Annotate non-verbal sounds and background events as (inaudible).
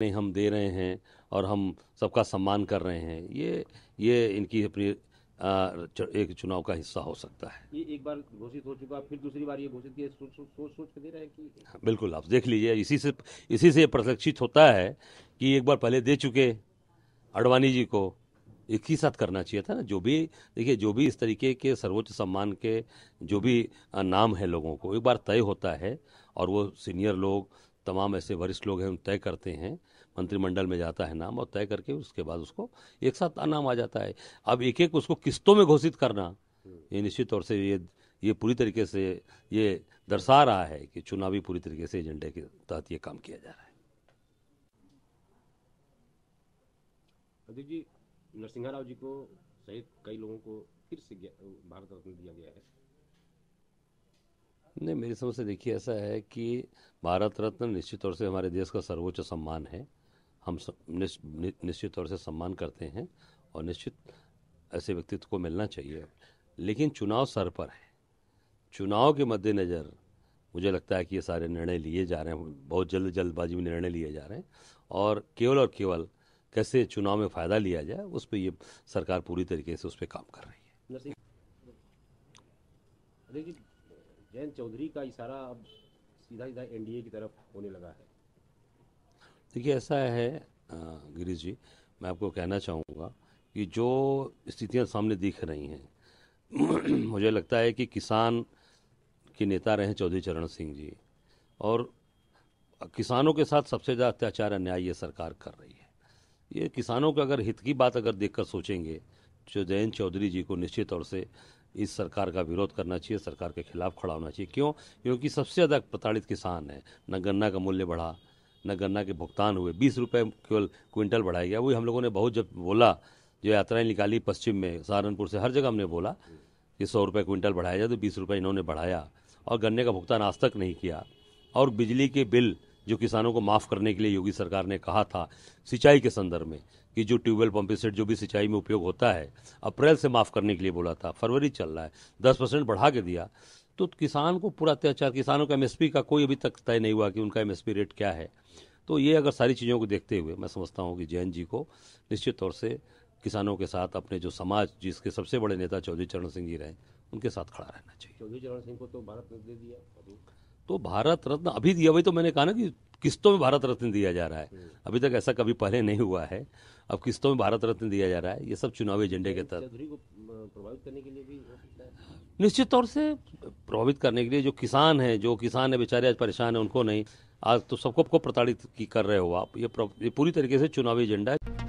में हम दे रहे हैं और हम सबका सम्मान कर रहे हैं ये ये इनकी अपनी एक चुनाव का हिस्सा हो सकता है ये एक बार घोषित हो चुका फिर दूसरी बार ये घोषित किया सोच सोच सोच के दे रहे हैं कि हाँ, बिल्कुल आप देख लीजिए इसी से इसी से प्रशिक्षित होता है कि एक बार पहले दे चुके अडवाणी जी को एक ही साथ करना चाहिए था ना जो भी देखिए जो भी इस तरीके के सर्वोच्च सम्मान के जो भी नाम है लोगों को एक बार तय होता है और वो सीनियर लोग तमाम ऐसे वरिष्ठ लोग हैं उन तय करते हैं मंत्रिमंडल में जाता है नाम और तय करके उसके बाद उसको एक साथ नाम आ जाता है अब एक एक उसको किस्तों में घोषित करना ये निश्चित तौर से ये ये पूरी तरीके से ये दर्शा रहा है कि चुनावी पूरी तरीके से एजेंडे के तहत ये काम किया जा रहा है प्रदीप जी नरसिंह राव जी को सहित कई लोगों को फिर से भारत रत्न दिया गया है नहीं मेरी समझ से देखिए ऐसा है कि भारत रत्न निश्चित तौर से हमारे देश का सर्वोच्च सम्मान है हम निश्चित तौर से सम्मान करते हैं और निश्चित ऐसे व्यक्तित्व को मिलना चाहिए लेकिन चुनाव सर पर है चुनाव के मद्देनज़र मुझे लगता है कि ये सारे निर्णय लिए जा रहे हैं बहुत जल्द जल्दबाजी में निर्णय लिए जा रहे हैं और केवल और केवल कैसे चुनाव में फ़ायदा लिया जाए उस पर ये सरकार पूरी तरीके से उस पर काम कर रही है जयंत चौधरी का इशारा अब सीधा सीधा एनडीए की तरफ होने लगा है देखिए ऐसा है गिरीश जी मैं आपको कहना चाहूँगा कि जो स्थितियाँ सामने दिख रही हैं (clears throat) मुझे लगता है कि किसान के नेता रहे चौधरी चरण सिंह जी और किसानों के साथ सबसे ज़्यादा अत्याचार अन्याय ये सरकार कर रही है ये किसानों का अगर हित की बात अगर देखकर सोचेंगे जो तो जयंत चौधरी जी को निश्चित तौर से इस सरकार का विरोध करना चाहिए सरकार के खिलाफ खड़ा होना चाहिए क्यों क्योंकि सबसे ज़्यादा प्रताड़ित किसान है न गन्ना का मूल्य बढ़ा न गन्ना के भुगतान हुए बीस रुपये केवल क्विंटल बढ़ाया गया वही हम लोगों ने बहुत जब बोला जो यात्राएं निकाली पश्चिम में सहारनपुर से हर जगह हमने बोला कि सौ रुपये क्विंटल बढ़ाया जाए तो बीस रुपये इन्होंने बढ़ाया और गन्ने का भुगतान आज तक नहीं किया और बिजली के बिल जो किसानों को माफ़ करने के लिए योगी सरकार ने कहा था सिंचाई के संदर्भ में कि जो ट्यूबवेल पंपिसेट सेट जो भी सिंचाई में उपयोग होता है अप्रैल से माफ़ करने के लिए बोला था फरवरी चल रहा है दस परसेंट बढ़ा के दिया तो किसान को पूरा अत्याचार किसानों का एमएसपी का कोई अभी तक तय नहीं हुआ कि उनका एमएसपी रेट क्या है तो ये अगर सारी चीज़ों को देखते हुए मैं समझता हूँ कि जैन जी को निश्चित तौर से किसानों के साथ अपने जो समाज जिसके सबसे बड़े नेता चौधरी चरण सिंह जी रहे उनके साथ खड़ा रहना चाहिए चौधरी चरण सिंह को तो भारत ने दे दिया तो भारत रत्न अभी दिया भाई तो मैंने कहा ना कि किस्तों में भारत रत्न दिया जा रहा है हम्म। अभी तक ऐसा कभी पहले नहीं हुआ है अब किस्तों में भारत रत्न दिया जा रहा है ये सब चुनावी एजेंडे के तहत प्रभावित करने के लिए निश्चित तौर से प्रभावित करने के लिए जो किसान है जो किसान है बेचारे आज परेशान है उनको नहीं आज तो सबको को प्रताड़ित कर रहे हो आप ये पूरी तरीके से चुनावी एजेंडा है